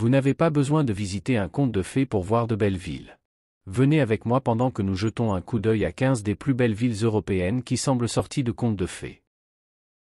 Vous n'avez pas besoin de visiter un conte de fées pour voir de belles villes. Venez avec moi pendant que nous jetons un coup d'œil à 15 des plus belles villes européennes qui semblent sorties de contes de fées.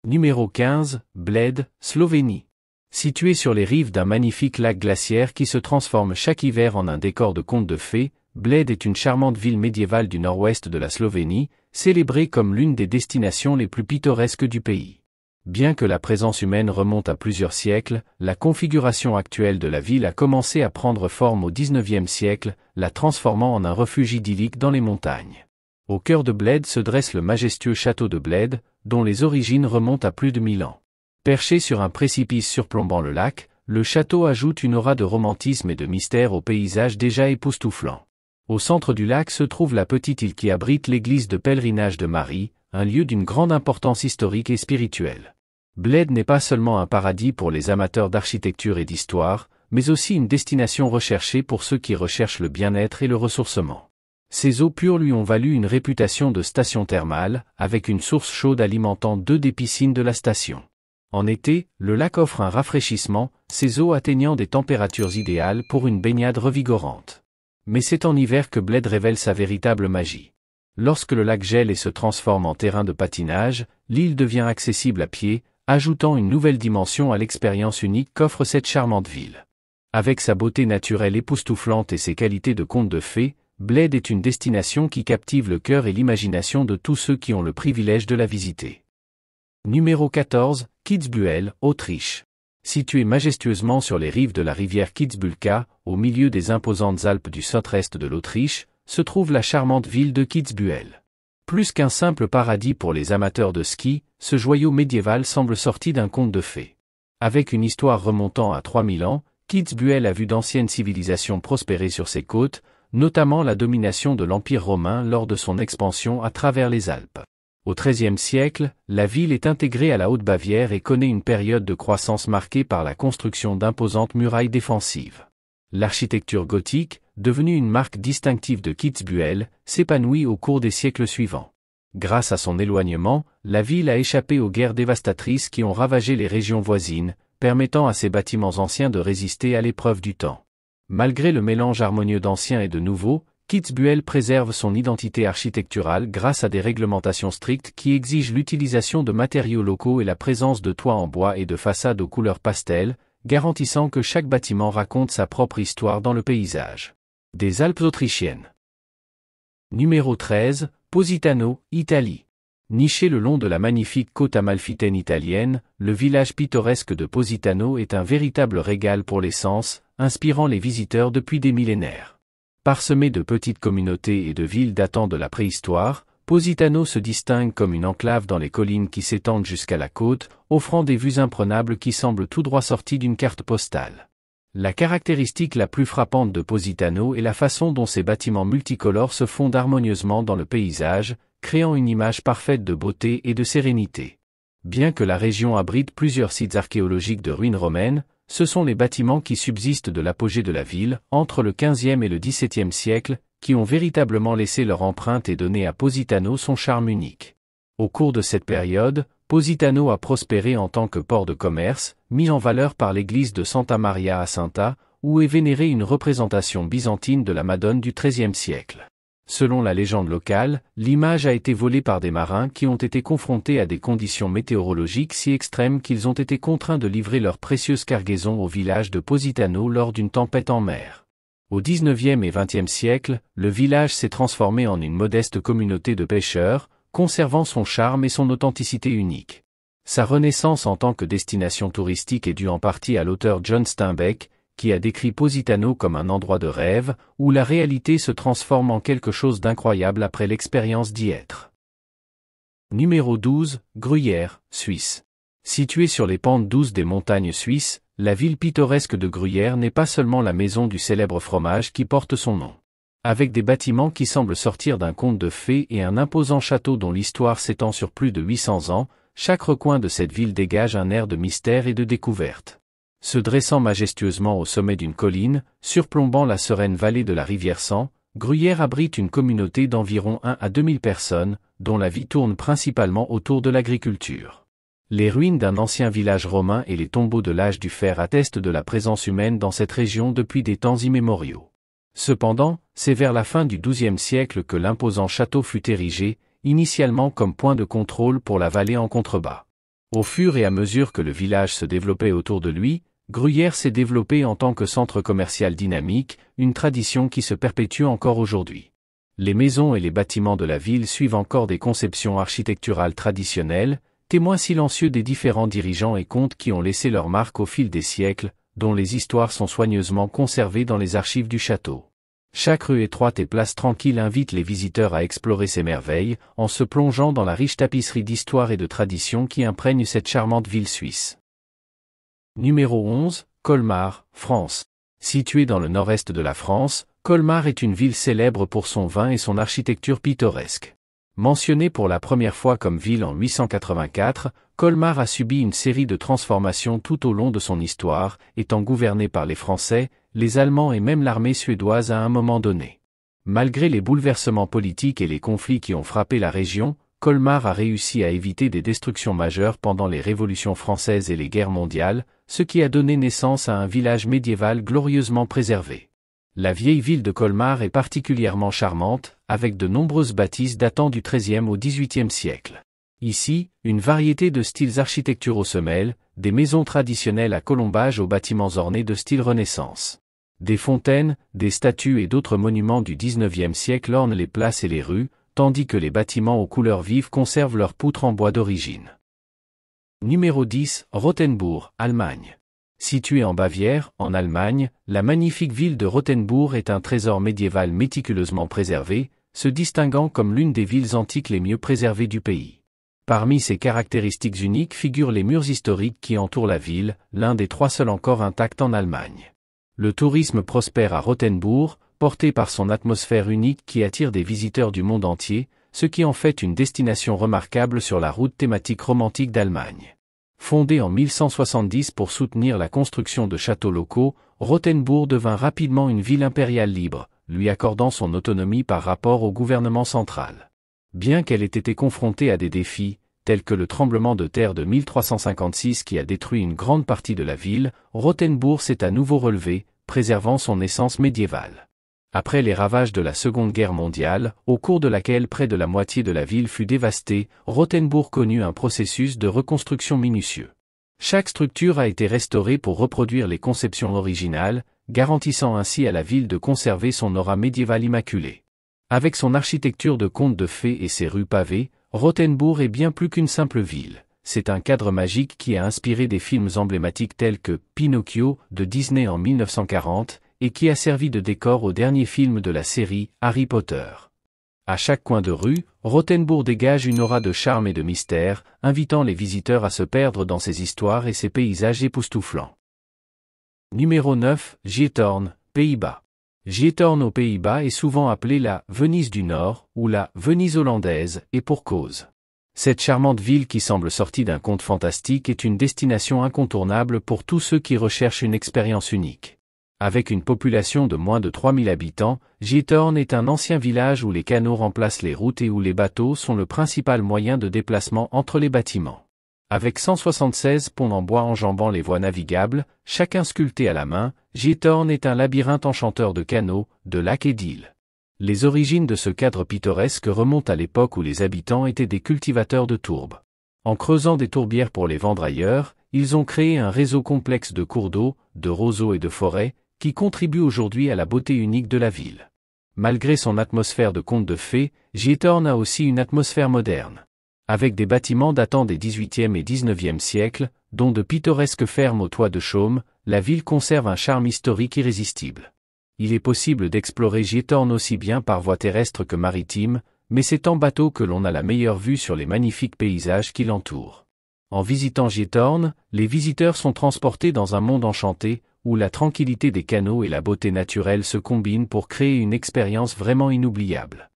Numéro 15, Bled, Slovénie. Située sur les rives d'un magnifique lac glaciaire qui se transforme chaque hiver en un décor de contes de fées, Bled est une charmante ville médiévale du nord-ouest de la Slovénie, célébrée comme l'une des destinations les plus pittoresques du pays. Bien que la présence humaine remonte à plusieurs siècles, la configuration actuelle de la ville a commencé à prendre forme au XIXe siècle, la transformant en un refuge idyllique dans les montagnes. Au cœur de Bled se dresse le majestueux château de Bled, dont les origines remontent à plus de mille ans. Perché sur un précipice surplombant le lac, le château ajoute une aura de romantisme et de mystère au paysage déjà époustouflant. Au centre du lac se trouve la petite île qui abrite l'église de pèlerinage de Marie, un lieu d'une grande importance historique et spirituelle. Bled n'est pas seulement un paradis pour les amateurs d'architecture et d'histoire, mais aussi une destination recherchée pour ceux qui recherchent le bien-être et le ressourcement. Ses eaux pures lui ont valu une réputation de station thermale, avec une source chaude alimentant deux des piscines de la station. En été, le lac offre un rafraîchissement, ses eaux atteignant des températures idéales pour une baignade revigorante. Mais c'est en hiver que Bled révèle sa véritable magie. Lorsque le lac gèle et se transforme en terrain de patinage, l'île devient accessible à pied, ajoutant une nouvelle dimension à l'expérience unique qu'offre cette charmante ville. Avec sa beauté naturelle époustouflante et ses qualités de conte de fées, Bled est une destination qui captive le cœur et l'imagination de tous ceux qui ont le privilège de la visiter. Numéro 14, Kitzbühel, Autriche. Située majestueusement sur les rives de la rivière Kitzbulka, au milieu des imposantes Alpes du centre-est de l'Autriche, se trouve la charmante ville de Kitzbühel. Plus qu'un simple paradis pour les amateurs de ski, ce joyau médiéval semble sorti d'un conte de fées. Avec une histoire remontant à 3000 ans, Kitzbühel a vu d'anciennes civilisations prospérer sur ses côtes, notamment la domination de l'Empire romain lors de son expansion à travers les Alpes. Au XIIIe siècle, la ville est intégrée à la Haute-Bavière et connaît une période de croissance marquée par la construction d'imposantes murailles défensives l'architecture gothique, devenue une marque distinctive de Kitzbühel, s'épanouit au cours des siècles suivants. Grâce à son éloignement, la ville a échappé aux guerres dévastatrices qui ont ravagé les régions voisines, permettant à ses bâtiments anciens de résister à l'épreuve du temps. Malgré le mélange harmonieux d'anciens et de nouveaux, Kitzbühel préserve son identité architecturale grâce à des réglementations strictes qui exigent l'utilisation de matériaux locaux et la présence de toits en bois et de façades aux couleurs pastel, garantissant que chaque bâtiment raconte sa propre histoire dans le paysage. Des Alpes autrichiennes. Numéro 13, Positano, Italie. Niché le long de la magnifique côte amalfitaine italienne, le village pittoresque de Positano est un véritable régal pour l'essence, inspirant les visiteurs depuis des millénaires. Parsemé de petites communautés et de villes datant de la préhistoire, Positano se distingue comme une enclave dans les collines qui s'étendent jusqu'à la côte, offrant des vues imprenables qui semblent tout droit sorties d'une carte postale. La caractéristique la plus frappante de Positano est la façon dont ses bâtiments multicolores se fondent harmonieusement dans le paysage, créant une image parfaite de beauté et de sérénité. Bien que la région abrite plusieurs sites archéologiques de ruines romaines, ce sont les bâtiments qui subsistent de l'apogée de la ville, entre le XVe et le XVIIe siècle, qui ont véritablement laissé leur empreinte et donné à Positano son charme unique. Au cours de cette période, Positano a prospéré en tant que port de commerce, mis en valeur par l'église de Santa Maria Santa, où est vénérée une représentation byzantine de la Madone du XIIIe siècle. Selon la légende locale, l'image a été volée par des marins qui ont été confrontés à des conditions météorologiques si extrêmes qu'ils ont été contraints de livrer leur précieuse cargaison au village de Positano lors d'une tempête en mer. Au XIXe et XXe siècle, le village s'est transformé en une modeste communauté de pêcheurs, conservant son charme et son authenticité unique. Sa renaissance en tant que destination touristique est due en partie à l'auteur John Steinbeck, qui a décrit Positano comme un endroit de rêve, où la réalité se transforme en quelque chose d'incroyable après l'expérience d'y être. Numéro 12, Gruyère, Suisse. Située sur les pentes douces des montagnes suisses, la ville pittoresque de Gruyère n'est pas seulement la maison du célèbre fromage qui porte son nom. Avec des bâtiments qui semblent sortir d'un conte de fées et un imposant château dont l'histoire s'étend sur plus de 800 ans, chaque recoin de cette ville dégage un air de mystère et de découverte. Se dressant majestueusement au sommet d'une colline, surplombant la sereine vallée de la rivière San, Gruyère abrite une communauté d'environ 1 à 2000 personnes, dont la vie tourne principalement autour de l'agriculture. Les ruines d'un ancien village romain et les tombeaux de l'âge du fer attestent de la présence humaine dans cette région depuis des temps immémoriaux. Cependant, c'est vers la fin du XIIe siècle que l'imposant château fut érigé, initialement comme point de contrôle pour la vallée en contrebas. Au fur et à mesure que le village se développait autour de lui, Gruyère s'est développé en tant que centre commercial dynamique, une tradition qui se perpétue encore aujourd'hui. Les maisons et les bâtiments de la ville suivent encore des conceptions architecturales traditionnelles, témoins silencieux des différents dirigeants et contes qui ont laissé leur marque au fil des siècles, dont les histoires sont soigneusement conservées dans les archives du château. Chaque rue étroite et place tranquille invite les visiteurs à explorer ces merveilles, en se plongeant dans la riche tapisserie d'histoire et de tradition qui imprègne cette charmante ville suisse. Numéro 11, Colmar, France. Située dans le nord-est de la France, Colmar est une ville célèbre pour son vin et son architecture pittoresque. Mentionné pour la première fois comme ville en 884, Colmar a subi une série de transformations tout au long de son histoire, étant gouvernée par les Français, les Allemands et même l'armée suédoise à un moment donné. Malgré les bouleversements politiques et les conflits qui ont frappé la région, Colmar a réussi à éviter des destructions majeures pendant les révolutions françaises et les guerres mondiales, ce qui a donné naissance à un village médiéval glorieusement préservé la vieille ville de Colmar est particulièrement charmante, avec de nombreuses bâtisses datant du XIIIe au XVIIIe siècle. Ici, une variété de styles architecturaux mêlent, des maisons traditionnelles à colombage aux bâtiments ornés de style Renaissance. Des fontaines, des statues et d'autres monuments du XIXe siècle ornent les places et les rues, tandis que les bâtiments aux couleurs vives conservent leurs poutres en bois d'origine. Numéro 10, Rothenburg, Allemagne. Située en Bavière, en Allemagne, la magnifique ville de Rothenburg est un trésor médiéval méticuleusement préservé, se distinguant comme l'une des villes antiques les mieux préservées du pays. Parmi ses caractéristiques uniques figurent les murs historiques qui entourent la ville, l'un des trois seuls encore intacts en Allemagne. Le tourisme prospère à Rothenburg, porté par son atmosphère unique qui attire des visiteurs du monde entier, ce qui en fait une destination remarquable sur la route thématique romantique d'Allemagne. Fondée en 1170 pour soutenir la construction de châteaux locaux, Rothenburg devint rapidement une ville impériale libre, lui accordant son autonomie par rapport au gouvernement central. Bien qu'elle ait été confrontée à des défis, tels que le tremblement de terre de 1356 qui a détruit une grande partie de la ville, Rothenburg s'est à nouveau relevé, préservant son essence médiévale après les ravages de la Seconde Guerre mondiale, au cours de laquelle près de la moitié de la ville fut dévastée, Rothenburg connut un processus de reconstruction minutieux. Chaque structure a été restaurée pour reproduire les conceptions originales, garantissant ainsi à la ville de conserver son aura médiévale immaculée. Avec son architecture de conte de fées et ses rues pavées, Rothenburg est bien plus qu'une simple ville. C'est un cadre magique qui a inspiré des films emblématiques tels que Pinocchio de Disney en 1940, et qui a servi de décor au dernier film de la série, Harry Potter. À chaque coin de rue, Rothenburg dégage une aura de charme et de mystère, invitant les visiteurs à se perdre dans ses histoires et ses paysages époustouflants. Numéro 9, Giethorn, Pays-Bas. Giethorn aux Pays-Bas est souvent appelée la Venise du Nord ou la Venise hollandaise, et pour cause. Cette charmante ville qui semble sortie d'un conte fantastique est une destination incontournable pour tous ceux qui recherchent une expérience unique. Avec une population de moins de 3000 habitants, Githorn est un ancien village où les canaux remplacent les routes et où les bateaux sont le principal moyen de déplacement entre les bâtiments. Avec 176 ponts en bois enjambant les voies navigables, chacun sculpté à la main, Githorn est un labyrinthe enchanteur de canaux, de lacs et d'îles. Les origines de ce cadre pittoresque remontent à l'époque où les habitants étaient des cultivateurs de tourbes. En creusant des tourbières pour les vendre ailleurs, ils ont créé un réseau complexe de cours d'eau, de roseaux et de forêts, qui contribue aujourd'hui à la beauté unique de la ville. Malgré son atmosphère de conte de fées, Gietorn a aussi une atmosphère moderne. Avec des bâtiments datant des 18e et 19e siècles, dont de pittoresques fermes aux toits de chaume, la ville conserve un charme historique irrésistible. Il est possible d'explorer Gietorn aussi bien par voie terrestre que maritime, mais c'est en bateau que l'on a la meilleure vue sur les magnifiques paysages qui l'entourent. En visitant Giethorne, les visiteurs sont transportés dans un monde enchanté, où la tranquillité des canaux et la beauté naturelle se combinent pour créer une expérience vraiment inoubliable.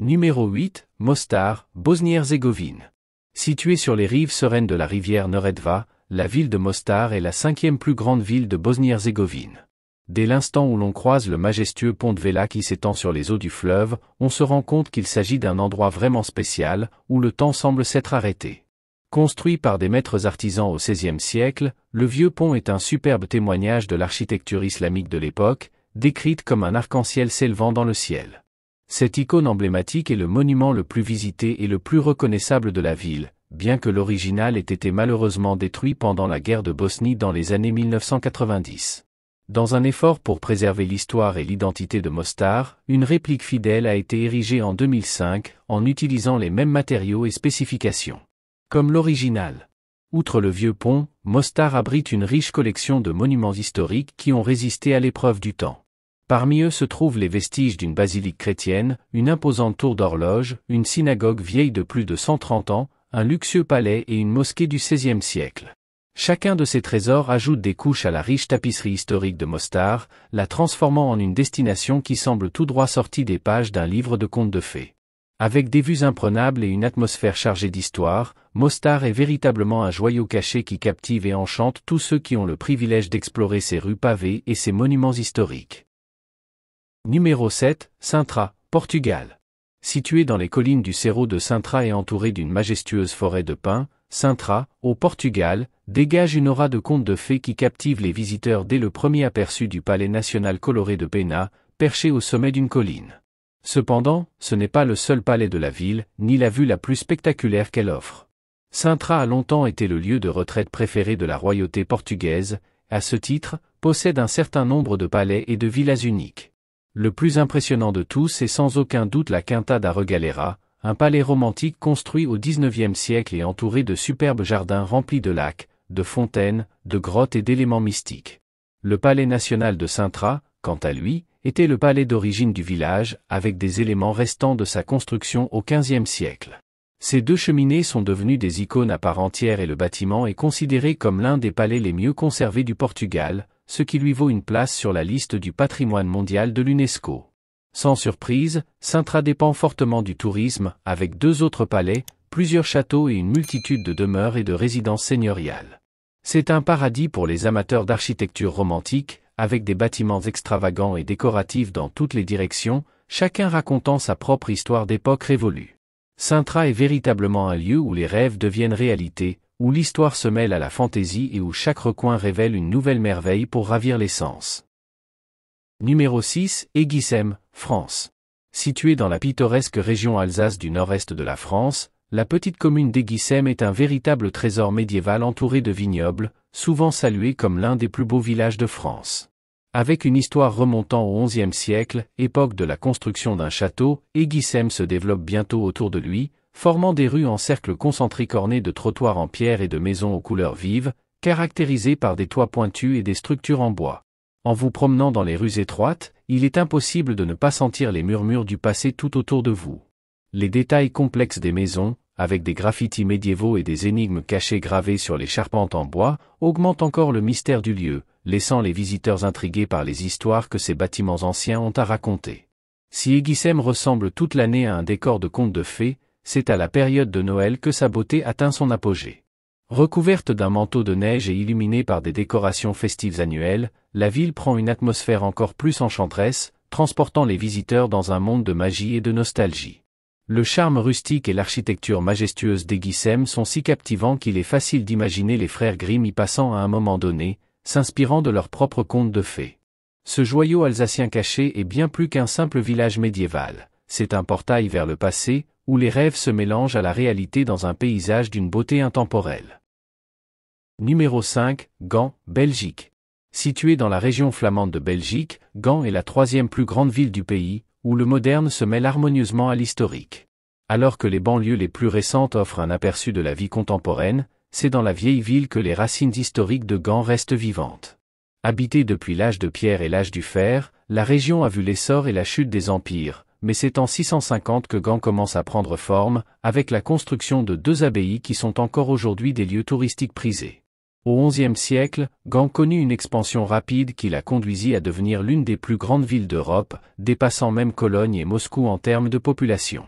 Numéro 8, Mostar, Bosnie-Herzégovine. Située sur les rives sereines de la rivière Neretva, la ville de Mostar est la cinquième plus grande ville de Bosnie-Herzégovine. Dès l'instant où l'on croise le majestueux pont de Vela qui s'étend sur les eaux du fleuve, on se rend compte qu'il s'agit d'un endroit vraiment spécial, où le temps semble s'être arrêté. Construit par des maîtres artisans au XVIe siècle, le vieux pont est un superbe témoignage de l'architecture islamique de l'époque, décrite comme un arc-en-ciel s'élevant dans le ciel. Cette icône emblématique est le monument le plus visité et le plus reconnaissable de la ville, bien que l'original ait été malheureusement détruit pendant la guerre de Bosnie dans les années 1990. Dans un effort pour préserver l'histoire et l'identité de Mostar, une réplique fidèle a été érigée en 2005 en utilisant les mêmes matériaux et spécifications. Comme l'original. Outre le vieux pont, Mostar abrite une riche collection de monuments historiques qui ont résisté à l'épreuve du temps. Parmi eux se trouvent les vestiges d'une basilique chrétienne, une imposante tour d'horloge, une synagogue vieille de plus de 130 ans, un luxueux palais et une mosquée du XVIe siècle. Chacun de ces trésors ajoute des couches à la riche tapisserie historique de Mostar, la transformant en une destination qui semble tout droit sortie des pages d'un livre de contes de fées. Avec des vues imprenables et une atmosphère chargée d'histoire, Mostar est véritablement un joyau caché qui captive et enchante tous ceux qui ont le privilège d'explorer ses rues pavées et ses monuments historiques. Numéro 7, Sintra, Portugal. Situé dans les collines du Cerro de Sintra et entouré d'une majestueuse forêt de pins, Sintra, au Portugal, dégage une aura de contes de fées qui captive les visiteurs dès le premier aperçu du palais national coloré de Pena, perché au sommet d'une colline. Cependant, ce n'est pas le seul palais de la ville, ni la vue la plus spectaculaire qu'elle offre. Sintra a longtemps été le lieu de retraite préféré de la royauté portugaise, à ce titre, possède un certain nombre de palais et de villas uniques. Le plus impressionnant de tous est sans aucun doute la Quinta da Regalera, un palais romantique construit au XIXe siècle et entouré de superbes jardins remplis de lacs, de fontaines, de grottes et d'éléments mystiques. Le palais national de Sintra, quant à lui, était le palais d'origine du village, avec des éléments restants de sa construction au XVe siècle. Ces deux cheminées sont devenues des icônes à part entière et le bâtiment est considéré comme l'un des palais les mieux conservés du Portugal, ce qui lui vaut une place sur la liste du patrimoine mondial de l'UNESCO. Sans surprise, Sintra dépend fortement du tourisme, avec deux autres palais, plusieurs châteaux et une multitude de demeures et de résidences seigneuriales. C'est un paradis pour les amateurs d'architecture romantique, avec des bâtiments extravagants et décoratifs dans toutes les directions, chacun racontant sa propre histoire d'époque révolue. Sintra est véritablement un lieu où les rêves deviennent réalité, où l'histoire se mêle à la fantaisie et où chaque recoin révèle une nouvelle merveille pour ravir les sens. Numéro 6, Aiguissem, France. Située dans la pittoresque région Alsace du nord-est de la France, la petite commune d'Aiguissem est un véritable trésor médiéval entouré de vignobles, souvent salué comme l'un des plus beaux villages de France. Avec une histoire remontant au XIe siècle, époque de la construction d'un château, Aiguissem se développe bientôt autour de lui, formant des rues en cercle concentrique ornées de trottoirs en pierre et de maisons aux couleurs vives, caractérisées par des toits pointus et des structures en bois. En vous promenant dans les rues étroites, il est impossible de ne pas sentir les murmures du passé tout autour de vous. Les détails complexes des maisons, avec des graffitis médiévaux et des énigmes cachées gravées sur les charpentes en bois, augmente encore le mystère du lieu, laissant les visiteurs intrigués par les histoires que ces bâtiments anciens ont à raconter. Si Éguissem ressemble toute l'année à un décor de conte de fées, c'est à la période de Noël que sa beauté atteint son apogée. Recouverte d'un manteau de neige et illuminée par des décorations festives annuelles, la ville prend une atmosphère encore plus enchanteresse, transportant les visiteurs dans un monde de magie et de nostalgie. Le charme rustique et l'architecture majestueuse des Guissem sont si captivants qu'il est facile d'imaginer les frères Grimm y passant à un moment donné, s'inspirant de leurs propres contes de fées. Ce joyau alsacien caché est bien plus qu'un simple village médiéval, c'est un portail vers le passé, où les rêves se mélangent à la réalité dans un paysage d'une beauté intemporelle. Numéro 5, Gand, Belgique. Située dans la région flamande de Belgique, Gand est la troisième plus grande ville du pays, où le moderne se mêle harmonieusement à l'historique. Alors que les banlieues les plus récentes offrent un aperçu de la vie contemporaine, c'est dans la vieille ville que les racines historiques de Gand restent vivantes. Habitée depuis l'âge de pierre et l'âge du fer, la région a vu l'essor et la chute des empires, mais c'est en 650 que Gand commence à prendre forme, avec la construction de deux abbayes qui sont encore aujourd'hui des lieux touristiques prisés. Au XIe siècle, Gand connut une expansion rapide qui la conduisit à devenir l'une des plus grandes villes d'Europe, dépassant même Cologne et Moscou en termes de population.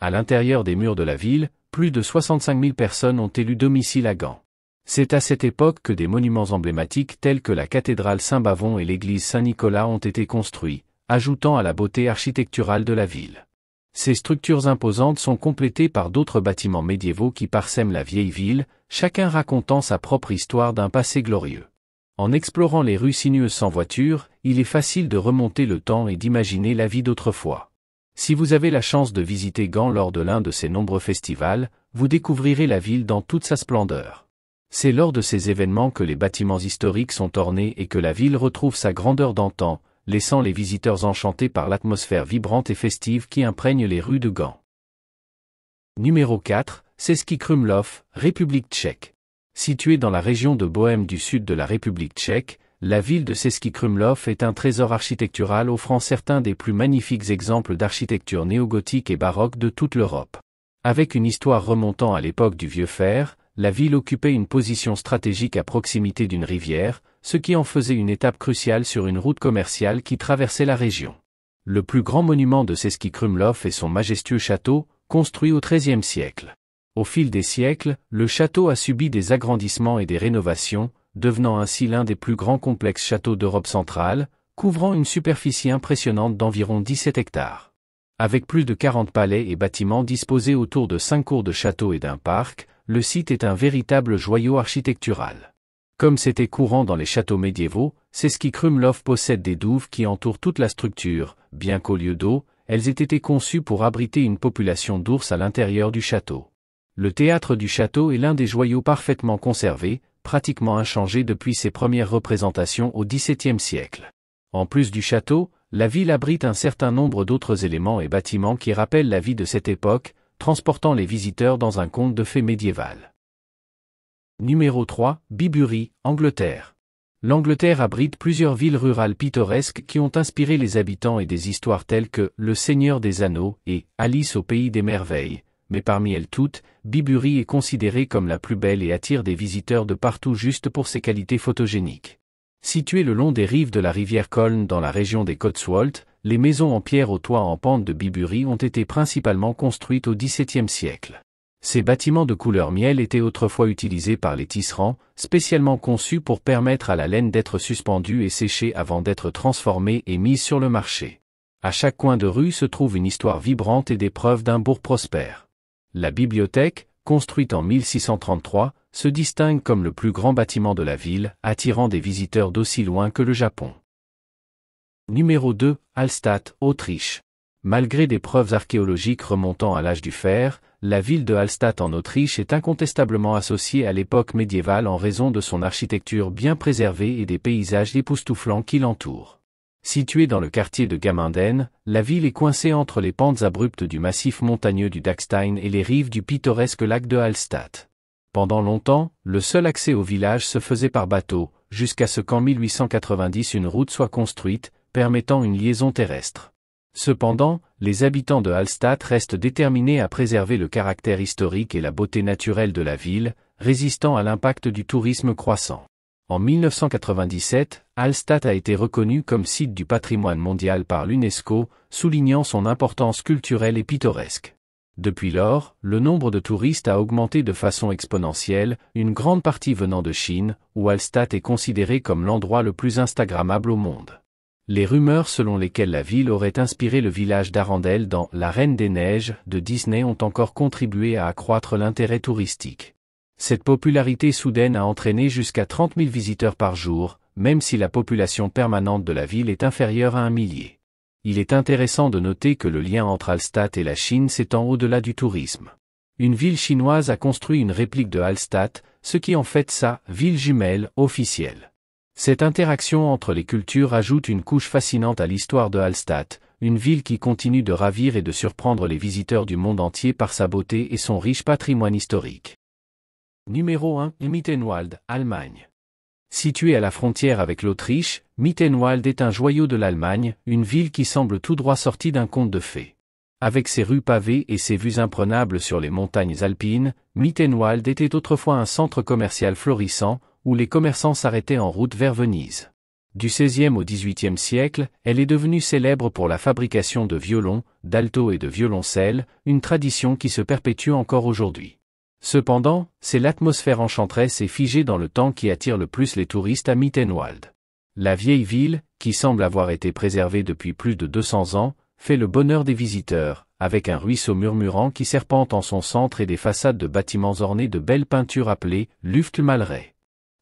À l'intérieur des murs de la ville, plus de 65 000 personnes ont élu domicile à Gand. C'est à cette époque que des monuments emblématiques tels que la cathédrale Saint-Bavon et l'église Saint-Nicolas ont été construits, ajoutant à la beauté architecturale de la ville. Ces structures imposantes sont complétées par d'autres bâtiments médiévaux qui parsèment la vieille ville, chacun racontant sa propre histoire d'un passé glorieux. En explorant les rues sinueuses sans voiture, il est facile de remonter le temps et d'imaginer la vie d'autrefois. Si vous avez la chance de visiter Gand lors de l'un de ses nombreux festivals, vous découvrirez la ville dans toute sa splendeur. C'est lors de ces événements que les bâtiments historiques sont ornés et que la ville retrouve sa grandeur d'antan, laissant les visiteurs enchantés par l'atmosphère vibrante et festive qui imprègne les rues de Gand. Numéro 4, Seski Krumlov, République tchèque. Située dans la région de Bohême du sud de la République tchèque, la ville de Seski Krumlov est un trésor architectural offrant certains des plus magnifiques exemples d'architecture néogothique et baroque de toute l'Europe. Avec une histoire remontant à l'époque du vieux fer, la ville occupait une position stratégique à proximité d'une rivière, ce qui en faisait une étape cruciale sur une route commerciale qui traversait la région. Le plus grand monument de Seski Krumlov est son majestueux château, construit au XIIIe siècle. Au fil des siècles, le château a subi des agrandissements et des rénovations, devenant ainsi l'un des plus grands complexes châteaux d'Europe centrale, couvrant une superficie impressionnante d'environ 17 hectares. Avec plus de 40 palais et bâtiments disposés autour de cinq cours de château et d'un parc, le site est un véritable joyau architectural. Comme c'était courant dans les châteaux médiévaux, c'est ce qui Krumlov possède des douves qui entourent toute la structure, bien qu'au lieu d'eau, elles aient été conçues pour abriter une population d'ours à l'intérieur du château. Le théâtre du château est l'un des joyaux parfaitement conservés, pratiquement inchangé depuis ses premières représentations au XVIIe siècle. En plus du château, la ville abrite un certain nombre d'autres éléments et bâtiments qui rappellent la vie de cette époque, transportant les visiteurs dans un conte de fées médiéval. Numéro 3, Bibury, Angleterre. L'Angleterre abrite plusieurs villes rurales pittoresques qui ont inspiré les habitants et des histoires telles que Le Seigneur des Anneaux et Alice au Pays des Merveilles, mais parmi elles toutes, Bibury est considérée comme la plus belle et attire des visiteurs de partout juste pour ses qualités photogéniques. Située le long des rives de la rivière Colne dans la région des Cotswolds, les maisons en pierre au toits en pente de Bibury ont été principalement construites au XVIIe siècle. Ces bâtiments de couleur miel étaient autrefois utilisés par les tisserands, spécialement conçus pour permettre à la laine d'être suspendue et séchée avant d'être transformée et mise sur le marché. À chaque coin de rue se trouve une histoire vibrante et des preuves d'un bourg prospère. La bibliothèque, construite en 1633, se distingue comme le plus grand bâtiment de la ville, attirant des visiteurs d'aussi loin que le Japon. Numéro 2, Alstatt, Autriche. Malgré des preuves archéologiques remontant à l'âge du fer, la ville de Hallstatt en Autriche est incontestablement associée à l'époque médiévale en raison de son architecture bien préservée et des paysages époustouflants qui l'entourent. Située dans le quartier de Gaminden, la ville est coincée entre les pentes abruptes du massif montagneux du Dachstein et les rives du pittoresque lac de Hallstatt. Pendant longtemps, le seul accès au village se faisait par bateau, jusqu'à ce qu'en 1890 une route soit construite, permettant une liaison terrestre. Cependant, les habitants de Hallstatt restent déterminés à préserver le caractère historique et la beauté naturelle de la ville, résistant à l'impact du tourisme croissant. En 1997, Hallstatt a été reconnu comme site du patrimoine mondial par l'UNESCO, soulignant son importance culturelle et pittoresque. Depuis lors, le nombre de touristes a augmenté de façon exponentielle, une grande partie venant de Chine, où Hallstatt est considéré comme l'endroit le plus instagrammable au monde. Les rumeurs selon lesquelles la ville aurait inspiré le village d'Arendelle dans La Reine des Neiges de Disney ont encore contribué à accroître l'intérêt touristique. Cette popularité soudaine a entraîné jusqu'à 30 000 visiteurs par jour, même si la population permanente de la ville est inférieure à un millier. Il est intéressant de noter que le lien entre Halstatt et la Chine s'étend au-delà du tourisme. Une ville chinoise a construit une réplique de Halstatt, ce qui en fait sa ville jumelle officielle. Cette interaction entre les cultures ajoute une couche fascinante à l'histoire de Hallstatt, une ville qui continue de ravir et de surprendre les visiteurs du monde entier par sa beauté et son riche patrimoine historique. Numéro 1. Mittenwald, Allemagne. Située à la frontière avec l'Autriche, Mittenwald est un joyau de l'Allemagne, une ville qui semble tout droit sortie d'un conte de fées. Avec ses rues pavées et ses vues imprenables sur les montagnes alpines, Mittenwald était autrefois un centre commercial florissant, où les commerçants s'arrêtaient en route vers Venise. Du XVIe au XVIIIe siècle, elle est devenue célèbre pour la fabrication de violons, d'alto et de violoncelles, une tradition qui se perpétue encore aujourd'hui. Cependant, c'est l'atmosphère enchanteresse et figée dans le temps qui attire le plus les touristes à Mittenwald. La vieille ville, qui semble avoir été préservée depuis plus de 200 ans, fait le bonheur des visiteurs, avec un ruisseau murmurant qui serpente en son centre et des façades de bâtiments ornés de belles peintures appelées Luftmalerei.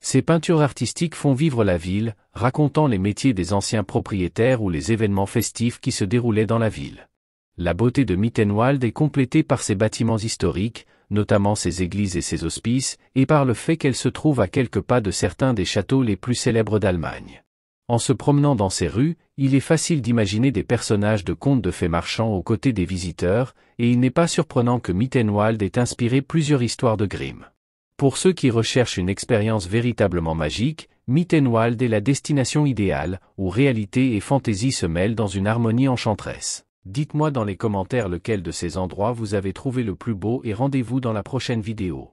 Ces peintures artistiques font vivre la ville, racontant les métiers des anciens propriétaires ou les événements festifs qui se déroulaient dans la ville. La beauté de Mittenwald est complétée par ses bâtiments historiques, notamment ses églises et ses hospices, et par le fait qu'elle se trouve à quelques pas de certains des châteaux les plus célèbres d'Allemagne. En se promenant dans ces rues, il est facile d'imaginer des personnages de contes de fées marchands aux côtés des visiteurs, et il n'est pas surprenant que Mittenwald ait inspiré plusieurs histoires de Grimm. Pour ceux qui recherchent une expérience véritablement magique, Mittenwald est la destination idéale, où réalité et fantaisie se mêlent dans une harmonie enchanteresse. Dites-moi dans les commentaires lequel de ces endroits vous avez trouvé le plus beau et rendez-vous dans la prochaine vidéo.